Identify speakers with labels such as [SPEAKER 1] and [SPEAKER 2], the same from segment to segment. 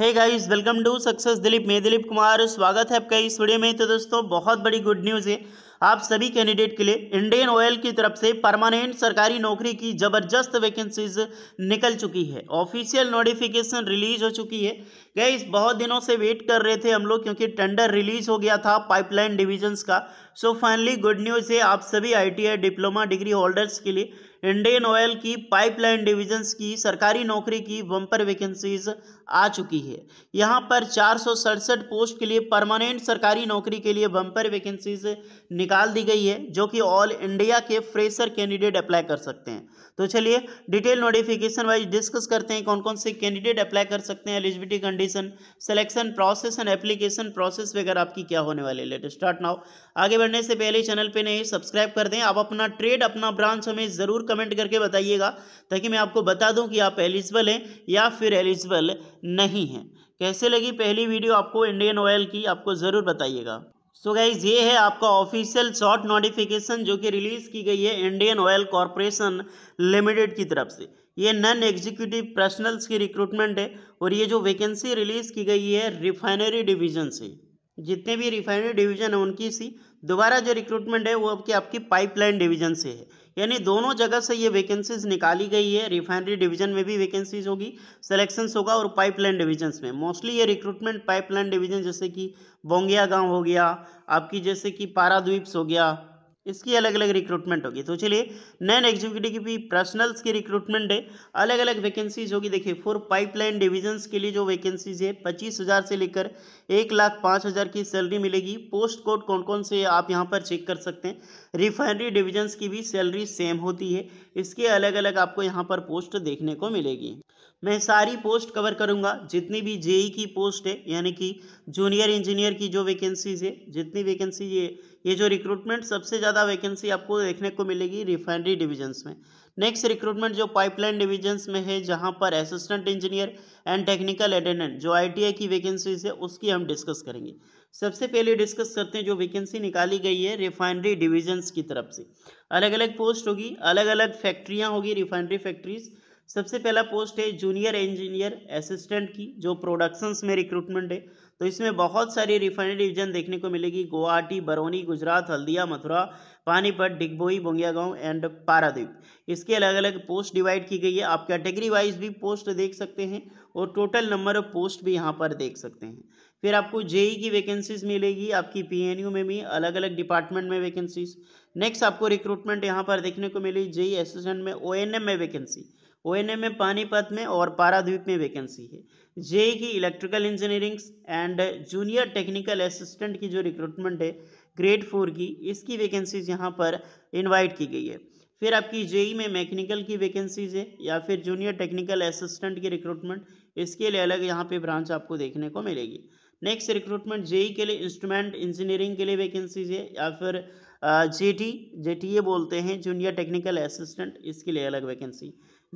[SPEAKER 1] है guys welcome to success Dilip मैं दिलीप कुमार स्वागत है आपका इस वीडियो में तो दोस्तों बहुत बड़ी गुड न्यूज़ है आप सभी कैंडिडेट के लिए इंडियन ऑयल की तरफ से परमानेंट सरकारी नौकरी की ज़बरदस्त वैकेंसीज निकल चुकी है ऑफिशियल नोटिफिकेशन रिलीज हो चुकी है गाइस बहुत दिनों से वेट कर रहे थे हम लोग क्योंकि टेंडर रिलीज हो गया था पाइपलाइन डिविजन्स का सो फाइनली गुड न्यूज़ है आप सभी आई डिप्लोमा डिग्री होल्डर्स के लिए इंडियन ऑयल की पाइपलाइन डिविजन्स की सरकारी नौकरी की बम्पर वैकेंसीज आ चुकी है यहाँ पर चार पोस्ट के लिए परमानेंट सरकारी नौकरी के लिए बम्पर वैकेंसीज निकाल दी गई है जो कि ऑल इंडिया के फ्रेशर कैंडिडेट अप्लाई कर सकते हैं तो चलिए डिटेल नोटिफिकेशन वाइज डिस्कस करते हैं कौन कौन से कैंडिडेट अप्लाई कर सकते हैं eligibility condition selection process and application process वगैरह आपकी क्या होने वाली है लेट स्टार्ट नाउ आगे बढ़ने से पहले चैनल पर नहीं सब्सक्राइब कर दें आप अपना ट्रेड अपना ब्रांच हमें ज़रूर कमेंट करके बताइएगा ताकि मैं आपको बता दूं कि आप एलिजिबल हैं या फिर एलिजिबल नहीं हैं कैसे लगी पहली वीडियो आपको इंडियन ऑयल की आपको ज़रूर बताइएगा सो so गाइज ये है आपका ऑफिशियल शॉर्ट नोटिफिकेशन जो कि रिलीज़ की गई है इंडियन ऑयल कॉरपोरेशन लिमिटेड की तरफ से ये नन एग्जीक्यूटिव पर्सनल्स की रिक्रूटमेंट है और ये जो वैकेंसी रिलीज़ की गई है रिफाइनरी डिवीजन से जितने भी रिफाइनरी डिवीजन है उनकी सी दोबारा जो रिक्रूटमेंट है वो आपकी आपकी पाइपलाइन डिवीजन से है यानी दोनों जगह से ये वैकेंसीज निकाली गई है रिफाइनरी डिवीजन में भी वैकेंसीज होगी सिलेक्शंस होगा और पाइपलाइन डिवीजन में मोस्टली ये रिक्रूटमेंट पाइपलाइन डिवीजन जैसे कि बोंगिया गांव हो गया आपकी जैसे कि पारा हो गया इसकी अलग अलग रिक्रूटमेंट होगी तो चलिए नैन एग्जीक्यूटिव की पर्सनल्स की रिक्रूटमेंट है अलग अलग वैकेंसीज होगी देखिए फोर पाइपलाइन डिविजन्स के लिए जो वैकेंसीज है पच्चीस हज़ार से लेकर एक लाख पाँच हज़ार की सैलरी मिलेगी पोस्ट कोड कौन कौन से आप यहाँ पर चेक कर सकते हैं रिफाइनरी डिविजन्स की भी सैलरी सेम होती है इसके अलग अलग आपको यहाँ पर पोस्ट देखने को मिलेगी मैं सारी पोस्ट कवर करूंगा जितनी भी जेई e की पोस्ट है यानी कि जूनियर इंजीनियर की जो वैकेंसीज है जितनी वैकेंसी ये ये जो रिक्रूटमेंट सबसे ज़्यादा वैकेंसी आपको देखने को मिलेगी रिफाइनरी डिविजन्स में नेक्स्ट रिक्रूटमेंट जो पाइपलाइन डिविजन्स में है जहाँ पर assistant engineer and technical attendant जो आई की वैकेंसीज है उसकी हम डिस्कस करेंगे सबसे पहले डिस्कस करते हैं जो वैकेंसी निकाली गई है रिफाइनरी डिविजन्स की तरफ से अलग अलग पोस्ट होगी अलग अलग फैक्ट्रियाँ होगी रिफाइनरी फैक्ट्रीज़ सबसे पहला पोस्ट है जूनियर इंजीनियर असिस्टेंट की जो प्रोडक्शंस में रिक्रूटमेंट है तो इसमें बहुत सारी रिफाइनरी डिवीजन देखने को मिलेगी गुवाहाटी बरौनी गुजरात हल्दिया मथुरा पानीपत डिगबोई बोंगियागांव एंड पारादीप इसके अलग अलग पोस्ट डिवाइड की गई है आप कैटेगरी वाइज भी पोस्ट देख सकते हैं और टोटल नंबर ऑफ पोस्ट भी यहाँ पर देख सकते हैं फिर आपको जेई की वैकेंसीज मिलेगी आपकी पीएनयू में भी अलग अलग डिपार्टमेंट में वैकेंसीज नेक्स्ट आपको रिक्रूटमेंट यहाँ पर देखने को मिली जेई असिस्टेंट में ओएनएम में वैकेंसी ओएनएम में पानीपत में और पारादीप में वैकेंसी है जेई की electrical engineering and junior technical assistant की जो रिक्रूटमेंट है ग्रेड फोर की इसकी वैकेंसीज यहाँ पर इनवाइट की गई है फिर आपकी जेई में मैकेनिकल की वैकेंसीज है या फिर जूनियर टेक्निकल असिस्टेंट की रिक्रूटमेंट इसके लिए अलग यहाँ पे ब्रांच आपको देखने को मिलेगी नेक्स्ट रिक्रूटमेंट जेई के लिए इंस्ट्रूमेंट इंजीनियरिंग के लिए वैकेंसीज है या फिर जेटी जेटी ये बोलते हैं जूनियर टेक्निकल असिस्टेंट इसके लिए अलग vacancy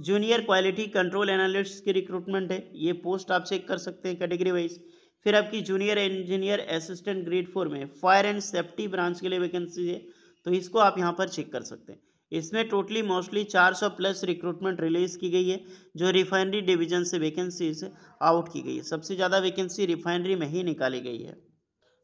[SPEAKER 1] junior quality control analyst की रिक्रूटमेंट है ये पोस्ट आप चेक कर सकते हैं कैटेगरी वाइज फिर आपकी junior engineer assistant grade four में फायर एंड सेफ्टी ब्रांच के लिए वैकेंसी है तो इसको आप यहाँ पर चेक कर सकते हैं इसमें totally mostly 400 plus recruitment release की गई है जो रिफाइनरी डिवीजन से वैकेंसीज आउट की गई है सबसे ज़्यादा वैकेंसी रिफाइनरी में ही निकाली गई है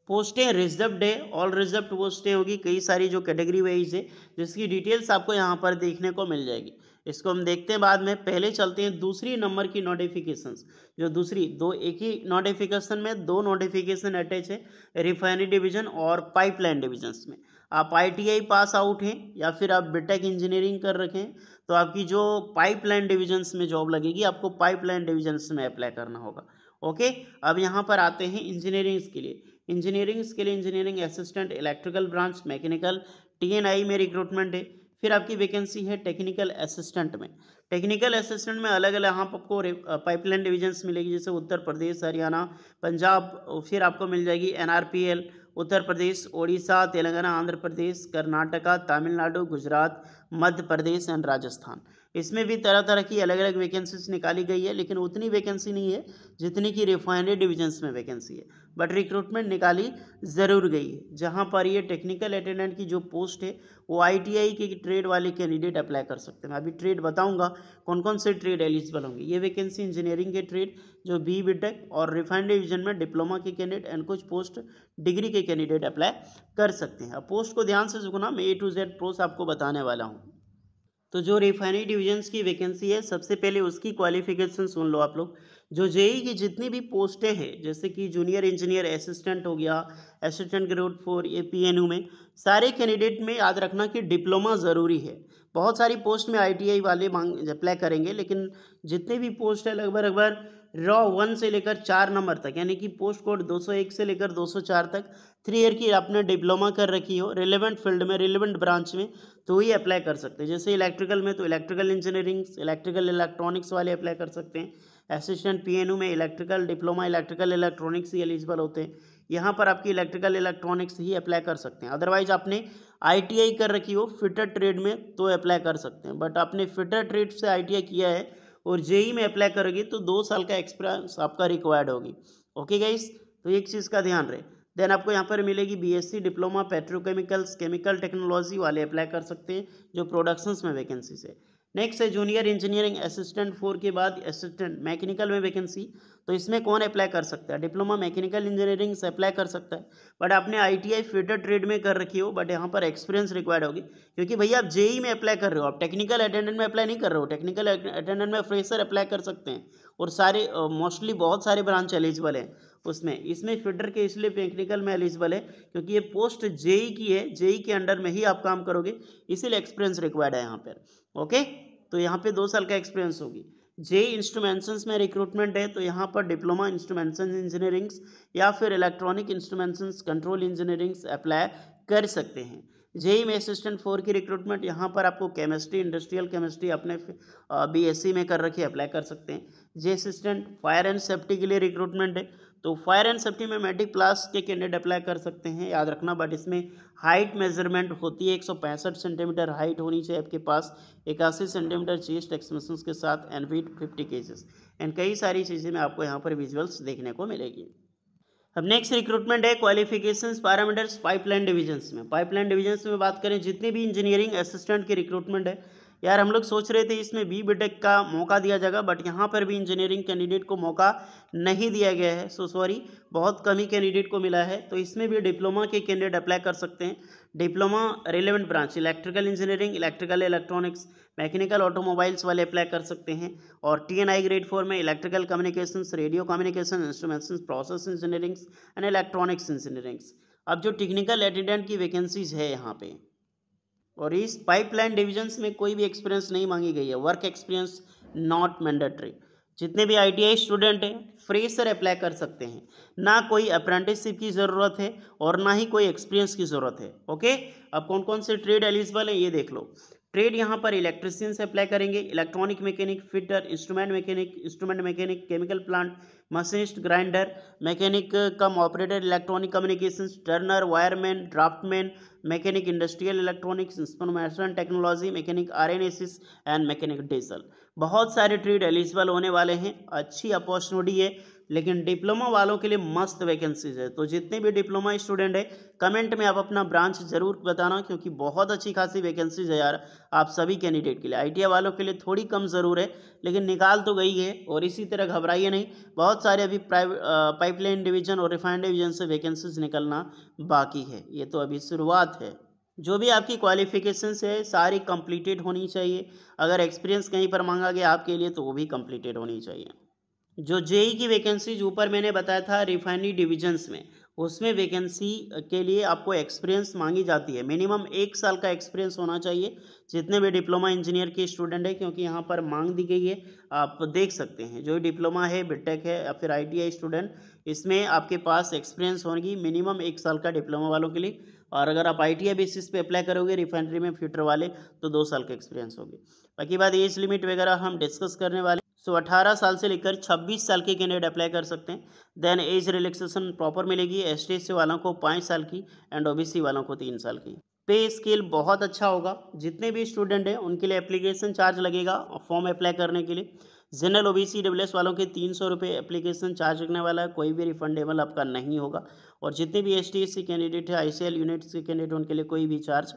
[SPEAKER 1] पोस्टें रिजर्व है ऑल रिजर्व पोस्टें होगी कई सारी जो कैटेगरी वाइज है जिसकी डिटेल्स आपको यहाँ पर देखने को मिल जाएगी इसको हम देखते हैं बाद में पहले चलते हैं दूसरी नंबर की नोटिफिकेशंस जो दूसरी दो एक ही नोटिफिकेशन में दो नोटिफिकेशन अटैच है रिफाइनरी डिवीजन और पाइपलाइन डिवीजन्स में आप आईटीआई पास आउट हैं या फिर आप बीटेक इंजीनियरिंग e कर रखें तो आपकी जो पाइपलाइन डिवीजन्स में जॉब लगेगी आपको पाइपलाइन डिवीजन्स में अप्लाई करना होगा ओके अब यहाँ पर आते हैं इंजीनियरिंग्स के लिए इंजीनियरिंग स्किल लिए engineering assistant electrical branch mechanical T and I में रिक्रूटमेंट है फिर आपकी वैकेंसी है टेक्निकल असिस्टेंट में टेक्निकल असिस्टेंट में अलग अलग यहाँ आपको पाइपलाइन डिविजन्स मिलेगी जैसे उत्तर प्रदेश हरियाणा पंजाब फिर आपको मिल जाएगी एन उत्तर प्रदेश ओडिशा तेलंगाना आंध्र प्रदेश कर्नाटका तमिलनाडु गुजरात मध्य प्रदेश एंड राजस्थान इसमें भी तरह तरह की अलग अलग वैकेंसीज निकाली गई है लेकिन उतनी वैकेंसी नहीं है जितनी कि रिफाइनरी डिविजन्स में वैकेंसी है बट रिक्रूटमेंट निकाली ज़रूर गई है जहाँ पर ये टेक्निकल अटेंडेंट की जो पोस्ट है वो आईटीआई के ट्रेड वाले कैंडिडेट अप्लाई कर सकते हैं अभी ट्रेड बताऊँगा कौन कौन से ट्रेड एलिजिबल होंगे ये वैकेंसी इंजीनियरिंग के ट्रेड जो बी बी और रिफाइनरी डिवीजन में डिप्लोमा के कैंडिडेट एंड कुछ पोस्ट डिग्री के कैंडिडेट अप्लाई कर सकते हैं अब पोस्ट को ध्यान से झुकना मैं ए टू जेड पोस्ट आपको बताने वाला हूँ तो जो रिफाइनरी डिविजन्स की वैकेंसी है सबसे पहले उसकी क्वालिफिकेशन सुन लो आप लोग जो जेई की जितनी भी पोस्टें हैं जैसे कि जूनियर इंजीनियर असिस्टेंट हो गया assistant grade four A P N U में सारे कैंडिडेट में याद रखना कि डिप्लोमा ज़रूरी है बहुत सारी पोस्ट में आई वाले मांग अप्लाई करेंगे लेकिन जितने भी पोस्ट है लगभग लगभग रॉ वन से लेकर चार नंबर तक यानी कि पोस्ट कोड 201 से लेकर 204 तक थ्री ईयर की आपने डिप्लोमा कर रखी हो रिलेवेंट फील्ड में रिलेवेंट ब्रांच में तो ही अप्लाई कर सकते हैं जैसे इलेक्ट्रिकल में तो इलेक्ट्रिकल इंजीनियरिंग इलेक्ट्रिकल इलेक्ट्रॉनिक्स वाले अप्लाई कर सकते हैं असिस्टेंट पीएनयू में इलेक्ट्रिकल डिप्लोमा इलेक्ट्रिकल इलेक्ट्रॉनिक्स ही एलिजिबल होते हैं यहाँ पर आपकी इलेक्ट्रिकल इलेक्ट्रॉनिक्स ही अप्लाई कर सकते हैं अदरवाइज आपने आईटीआई कर रखी हो फिटर ट्रेड में तो अप्लाई कर सकते हैं बट आपने फिटर ट्रेड से आईटीआई किया है और जेई e में अप्लाई करोगे तो दो साल का एक्सपीरियंस आपका रिक्वायर्ड होगी ओके गाइस तो एक चीज़ का ध्यान रहे देन आपको यहाँ पर मिलेगी BSc diploma petrochemicals chemical technology वाले अप्लाई कर सकते हैं जो प्रोडक्शंस में वैकेंसीज है नेक्स्ट है जूनियर इंजीनियरिंग असिस्टेंट फोर के बाद असिस्टेंट मैकेनिकल में वैकेंसी तो इसमें कौन अप्लाई कर सकता है डिप्लोमा मैकेनिकल इंजीनियरिंग से अप्लाई कर सकता है बट आपने I T I feeder trade में कर रखी हो बट यहाँ पर एक्सपीरियंस रिक्वायर्ड होगी क्योंकि भैया आप जेई e में अप्लाई कर रहे हो आप टेक्निकल अटेंडेंट में अप्लाई नहीं कर रहे हो टेक्निकल अटेंडेंट में फ्रेशर अप्लाई कर सकते हैं और सारे मोस्टली बहुत सारे ब्रांच एलिजिबल हैं उसमें इसमें फिटर के इसलिए टेक्निकल में एलिजिबल है क्योंकि ये पोस्ट जेई e की है जेई e के अंडर में ही आप काम करोगे इसीलिए एक्सपीरियंस रिक्वायर्ड है यहाँ पर ओके तो यहाँ पे दो साल का एक्सपीरियंस होगी जे इंस्ट्रूमेंट्स में रिक्रूटमेंट है तो यहाँ पर डिप्लोमा इंस्ट्रूमेंट्स इंजीनियरिंग्स या फिर electronic instruments control engineerings apply कर सकते हैं जेई में असिस्टेंट फोर की रिक्रूटमेंट यहाँ पर आपको केमिस्ट्री इंडस्ट्रियल केमिस्ट्री अपने बीएससी में कर रखी अप्लाई कर सकते हैं J assistant fire and safety के लिए रिक्रूटमेंट है तो फायर एंड सेफ्टी में मेडिक प्लास के कैंडिडेट अप्लाई कर सकते हैं याद रखना बट इसमें हाइट मेजरमेंट होती है एक सेंटीमीटर हाइट होनी चाहिए आपके पास इक्यासी सेंटीमीटर चेस्ट एक्सप्रेशन के साथ and weight fifty kgs and कई सारी चीज़ें में आपको यहाँ पर विजुअल्स देखने को मिलेगी अब नेक्स्ट रिक्रूटमेंट है क्वालिफिकेशन पैरामीटर्स पाइपलाइन डिविजन्स में पाइपलाइन डिविजन्स में बात करें जितनी भी इंजीनियरिंग असिस्टेंट की रिक्रूटमेंट है यार हम लोग सोच रहे थे इसमें बी बीटेक का मौका दिया जाएगा बट यहाँ पर भी इंजीनियरिंग कैंडिडेट को मौका नहीं दिया गया है सो सॉरी बहुत कम ही कैंडिडेट को मिला है तो इसमें भी डिप्लोमा के कैंडिडेट अप्लाई कर सकते हैं diploma relevant branch electrical engineering electrical electronics mechanical automobiles वाले अप्लाई कर सकते हैं और T N I grade four में electrical communication radio communication instrumentation process engineerings and electronics engineerings अब जो टेक्निकल अटेंडेंट की वैकेंसीज है यहाँ पे और इस पाइपलाइन डिविजन्स में कोई भी एक्सपीरियंस नहीं मांगी गई है वर्क एक्सपीरियंस नॉट मैंडेटरी जितने भी आई स्टूडेंट हैं फ्रेशर अप्लाई कर सकते हैं ना कोई अप्रेंटिसशिप की ज़रूरत है और ना ही कोई एक्सपीरियंस की ज़रूरत है ओके अब कौन कौन से ट्रेड एलिजिबल है ये देख लो ट्रेड यहाँ पर इलेक्ट्रिसियन से अप्लाई करेंगे electronic mechanic fitter instrument mechanic instrument mechanic chemical plant machinist grinder mechanic cum operator electronic communication turner wireman draftman mechanic industrial electronics instrumentation technology mechanic आर एन एंड मैकेनिक डीजल बहुत सारे trade eligible होने वाले हैं अच्छी opportunity है लेकिन डिप्लोमा वालों के लिए मस्त वैकेंसीज है तो जितने भी डिप्लोमा स्टूडेंट है कमेंट में आप अपना ब्रांच जरूर बताना क्योंकि बहुत अच्छी खासी वैकेंसीज है यार आप सभी कैंडिडेट के लिए आई वालों के लिए थोड़ी कम ज़रूर है लेकिन निकाल तो गई है और इसी तरह घबराइए नहीं बहुत सारे अभी पाइपलाइन डिवीजन और रिफाइंड डिवीजन से वैकेंसीज निकलना बाकी है ये तो अभी शुरुआत है जो भी आपकी क्वालिफिकेशन है सारी कंप्लीटेड होनी चाहिए अगर एक्सपीरियंस कहीं पर मांगा गया आपके लिए तो वो भी कंप्लीटेड होनी चाहिए जो जेई की वैकेंसीज ऊपर मैंने बताया था रिफाइनरी डिविजन्स में उसमें वैकेंसी के लिए आपको एक्सपीरियंस मांगी जाती है मिनिमम एक साल का एक्सपीरियंस होना चाहिए जितने भी डिप्लोमा इंजीनियर के स्टूडेंट है क्योंकि यहाँ पर मांग दी गई है आप देख सकते हैं जो डिप्लोमा है बीटेक है या फिर आईटीआई स्टूडेंट इसमें आपके पास एक्सपीरियंस होगी मिनिमम एक साल का डिप्लोमा वालों के लिए और अगर आप आई बेसिस पे अप्लाई करोगे रिफाइनरी में फ्यूटर वाले तो दो साल का एक्सपीरियंस होगी बाकी बात एज लिमिट वगैरह हम डिस्कस करने वाले सो अठारह 18 साल से लेकर 26 साल के कैंडिडेट अप्लाई कर सकते हैं देन एज रिलैक्सेशन प्रॉपर मिलेगी एस टी वालों को पाँच साल की एंड सी वालों को तीन साल की पे स्केल बहुत अच्छा होगा जितने भी स्टूडेंट हैं उनके लिए एप्लीकेशन चार्ज लगेगा फॉर्म अप्लाई करने के लिए जनरल ओबीसी डब्ल्यूएस वालों के तीन सौ रुपये एप्लीकेशन चार्ज लगने वाला है कोई भी रिफंडेबल आपका नहीं होगा और जितने भी एस टी कैंडिडेट है आई यूनिट्स के कैंडिडेट उनके लिए कोई भी चार्ज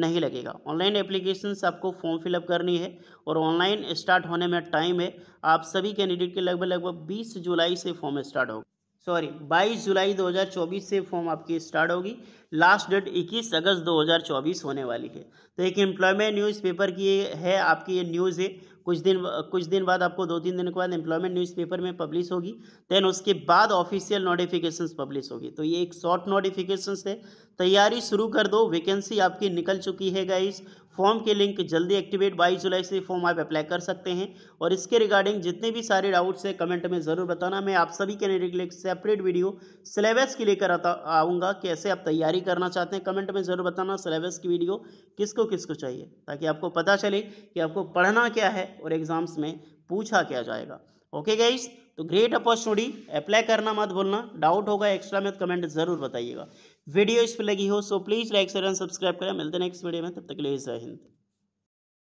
[SPEAKER 1] नहीं लगेगा ऑनलाइन एप्लीकेशन आपको फॉर्म फिलअप करनी है और ऑनलाइन स्टार्ट होने में टाइम है आप सभी कैंडिडेट के लगभग लगभग 20 जुलाई से फॉर्म स्टार्ट होगा सॉरी 22 जुलाई 2024 से फॉर्म आपकी स्टार्ट होगी लास्ट डेट 21 अगस्त 2024 होने वाली है तो एक एम्प्लॉयमेंट न्यूज़पेपर की है आपकी ये न्यूज़ है कुछ दिन कुछ दिन बाद आपको दो तीन दिन के बाद एम्प्लॉयमेंट न्यूज़पेपर में पब्लिश होगी देन उसके बाद ऑफिशियल नोटिफिकेशन पब्लिश होगी तो ये एक शॉर्ट नोटिफिकेशन है तैयारी शुरू कर दो वैकेंसी आपकी निकल चुकी है गाइस फॉर्म के लिंक जल्दी एक्टिवेट बाईस जुलाई से फॉर्म आप अप्लाई कर सकते हैं और इसके रिगार्डिंग जितने भी सारे डाउट्स हैं कमेंट में ज़रूर बताना मैं आप सभी के लिए सेपरेट वीडियो सिलेबस के लेकर आता आऊँगा कैसे आप तैयारी करना चाहते हैं कमेंट में ज़रूर बताना सिलेबस की वीडियो किसको किसको चाहिए ताकि आपको पता चले कि आपको पढ़ना क्या है और एग्ज़ाम्स में पूछा क्या जाएगा ओके गाइस तो ग्रेट अपॉर्चुनिटी अप्लाई करना मत भूलना डाउट होगा एक्स्ट्रा में कमेंट ज़रूर बताइएगा वीडियो इस पर लगी हो so please like share and subscribe करें मिलते हैं नेक्स्ट वीडियो में तब तक के लिए जय हिंद